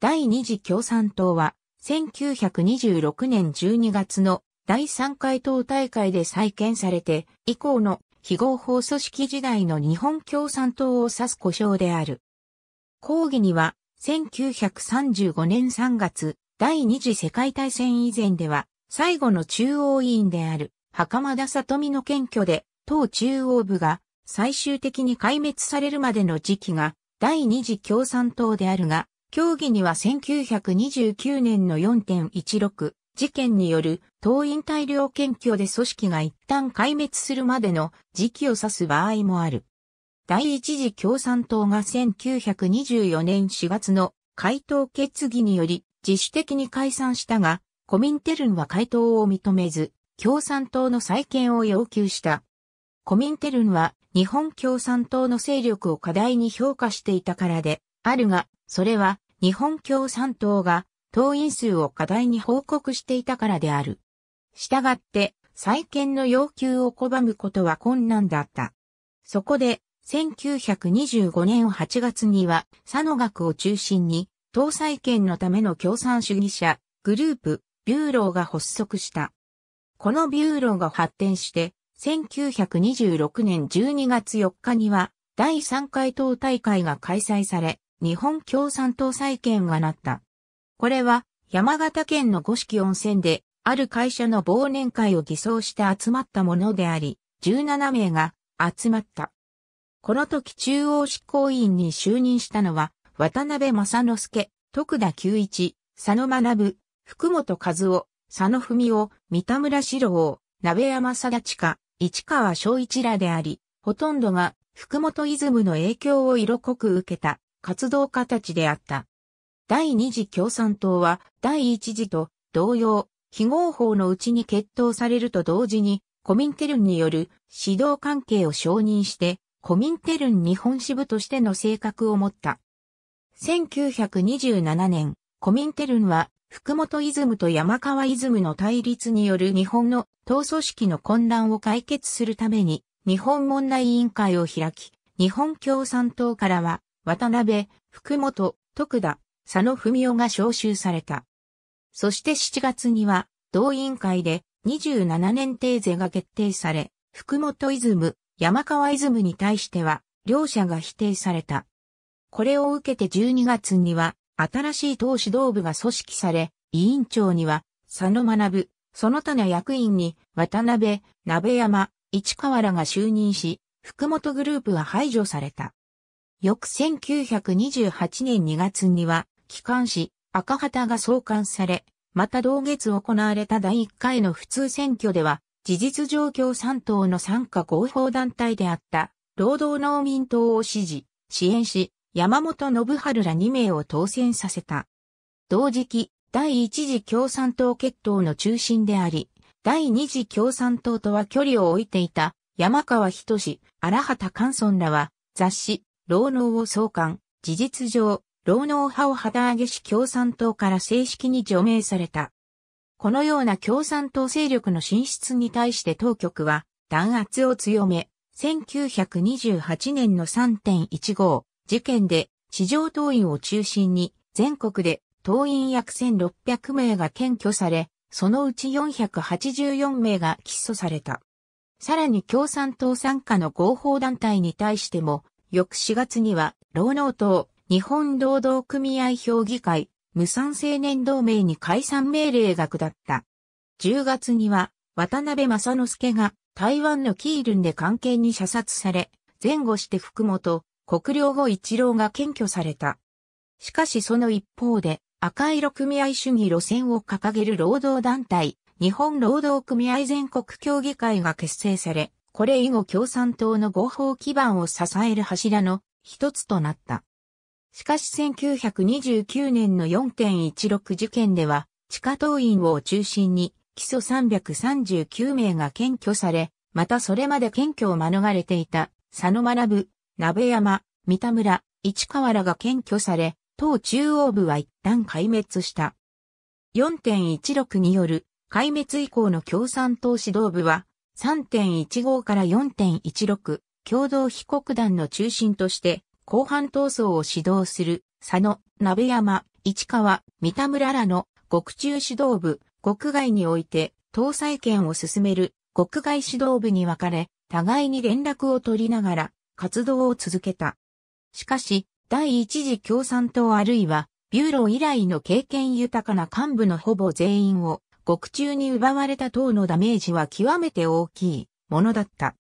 第二次共産党は、1926年12月の第3回党大会で再建されて、以降の非合法組織時代の日本共産党を指す故障である。講義には、1935年3月、第二次世界大戦以前では、最後の中央委員である、袴田里美の検挙で、党中央部が最終的に壊滅されるまでの時期が、第二次共産党であるが、競技には1929年の4.16事件による党員大量検挙で組織が一旦壊滅するまでの時期を指す場合もある。第一次共産党が1924年4月の回答決議により自主的に解散したが、コミンテルンは回答を認めず、共産党の再建を要求した。コミンテルンは日本共産党の勢力を過大に評価していたからで、あるが、それは日本共産党が党員数を課題に報告していたからである。したがって、再建の要求を拒むことは困難だった。そこで、1925年8月には、佐野学を中心に、党再建のための共産主義者、グループ、ビューローが発足した。このビューローが発展して、1926年12月4日には、第3回党大会が開催され、日本共産党再建がなった。これは山形県の五色温泉である会社の忘年会を偽装して集まったものであり、17名が集まった。この時中央執行委員に就任したのは、渡辺正之助、徳田久一、佐野学、福本和夫、佐野文夫、三田村四郎、鍋山貞親、市川昭一らであり、ほとんどが福本イズムの影響を色濃く受けた活動家たちであった。第二次共産党は第一次と同様、非合法のうちに決闘されると同時に、コミンテルンによる指導関係を承認して、コミンテルン日本支部としての性格を持った。1927年、コミンテルンは福本イズムと山川イズムの対立による日本の党組織の混乱を解決するために日本問題委員会を開き、日本共産党からは渡辺、福本、徳田、佐野文夫が招集された。そして7月には、同委員会で27年定税が決定され、福本イズム、山川イズムに対しては、両者が否定された。これを受けて12月には、新しい党指導部が組織され、委員長には、佐野学、その他の役員に、渡辺、鍋山、市川らが就任し、福本グループは排除された。翌1928年2月には、機関紙、赤旗が創刊され、また同月行われた第1回の普通選挙では、事実状況3党の参加合法団体であった、労働農民党を支持、支援し、山本信春ら2名を当選させた。同時期、第1次共産党決闘の中心であり、第2次共産党とは距離を置いていた山川仁志、荒畑寛村らは雑誌、労農を創刊。事実上、労農派を旗揚げし共産党から正式に除名された。このような共産党勢力の進出に対して当局は弾圧を強め、1928年の3.15事件で地上党員を中心に全国で党員約1600名が検挙され、そのうち484名が起訴された。さらに共産党参加の合法団体に対しても翌4月には、労農党、日本労働組合評議会、無産青年同盟に解散命令が下った。10月には、渡辺正之助が台湾のキールンで関係に射殺され、前後して福本、国領後一郎が検挙された。しかしその一方で、赤色組合主義路線を掲げる労働団体、日本労働組合全国協議会が結成され、これ以後共産党の合法基盤を支える柱の一つとなった。しかし1929年の4.16事件では、地下党員を中心に、基礎339名が検挙され、またそれまで検挙を免れていた、佐野学、鍋山、三田村、市川らが検挙され、党中央部は一旦壊滅した。4.16による壊滅以降の共産党指導部は、3.15から4.16、共同被告団の中心として、後半闘争を指導する、佐野、鍋山、市川、三田村らの極中指導部、国外において、党載権を進める国外指導部に分かれ、互いに連絡を取りながら活動を続けた。しかし、第一次共産党あるいは、ビューロー以来の経験豊かな幹部のほぼ全員を獄中に奪われた党のダメージは極めて大きいものだった。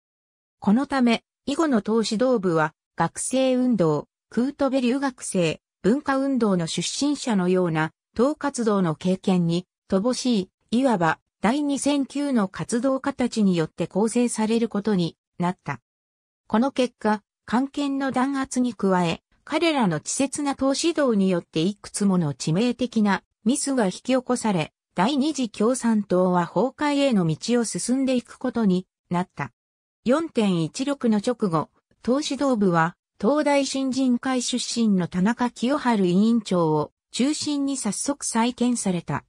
このため、以後の党指導部は、学生運動、クートベ留学生、文化運動の出身者のような、党活動の経験に、乏しい、いわば、第2009の活動家たちによって構成されることになった。この結果、関係の弾圧に加え、彼らの稚拙な党指導によっていくつもの致命的なミスが引き起こされ、第二次共産党は崩壊への道を進んでいくことになった。4.16の直後、党指導部は、東大新人会出身の田中清春委員長を中心に早速再建された。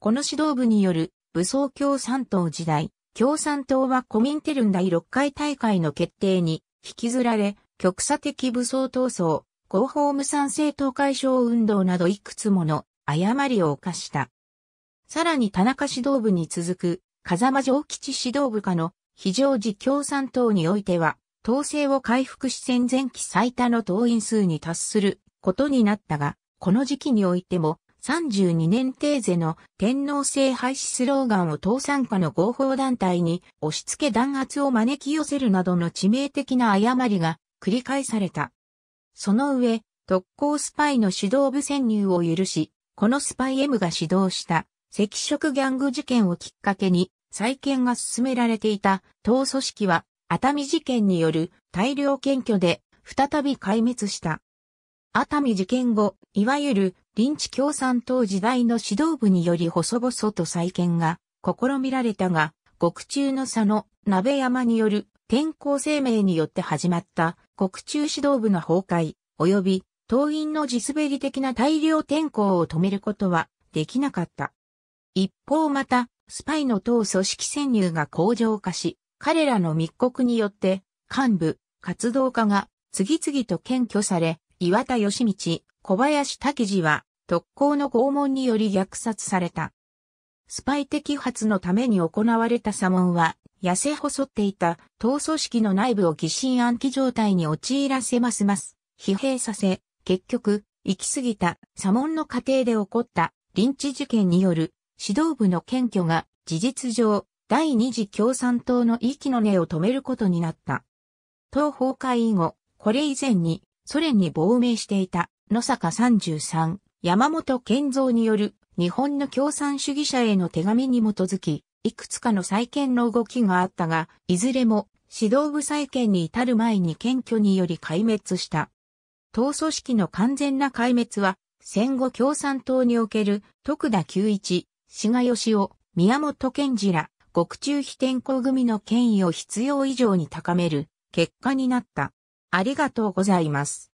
この指導部による武装共産党時代、共産党はコミンテルン第6回大会の決定に引きずられ、極左的武装闘争、広報無産政党解消運動などいくつもの誤りを犯した。さらに田中指導部に続く、風間上吉指導部下の非常時共産党においては、統制を回復し戦前期最多の党員数に達することになったが、この時期においても、32年テーゼの天皇制廃止スローガンを党参加の合法団体に押し付け弾圧を招き寄せるなどの致命的な誤りが繰り返された。その上、特攻スパイの指導部潜入を許し、このスパイ M が指導した赤色ギャング事件をきっかけに再建が進められていた党組織は熱海事件による大量検挙で再び壊滅した。熱海事件後、いわゆる臨地共産党時代の指導部により細々と再建が試みられたが、獄中の佐野、鍋山による天候声明によって始まった獄中指導部の崩壊、及び党員の地滑り的な大量転校を止めることはできなかった。一方また、スパイの党組織潜入が向上化し、彼らの密告によって、幹部、活動家が次々と検挙され、岩田義道、小林滝次は特攻の拷問により虐殺された。スパイ摘発のために行われた査問は、痩せ細っていた党組織の内部を疑心暗鬼状態に陥らせますます、疲弊させ、結局、行き過ぎた査問の過程で起こった臨時事件による指導部の検挙が事実上第二次共産党の息の根を止めることになった。党崩壊以後、これ以前にソ連に亡命していた野坂33、山本健三による日本の共産主義者への手紙に基づき、いくつかの再建の動きがあったが、いずれも指導部再建に至る前に検挙により壊滅した。党組織の完全な壊滅は、戦後共産党における徳田久一、志賀義雄、宮本賢治ら、獄中非転校組の権威を必要以上に高める結果になった。ありがとうございます。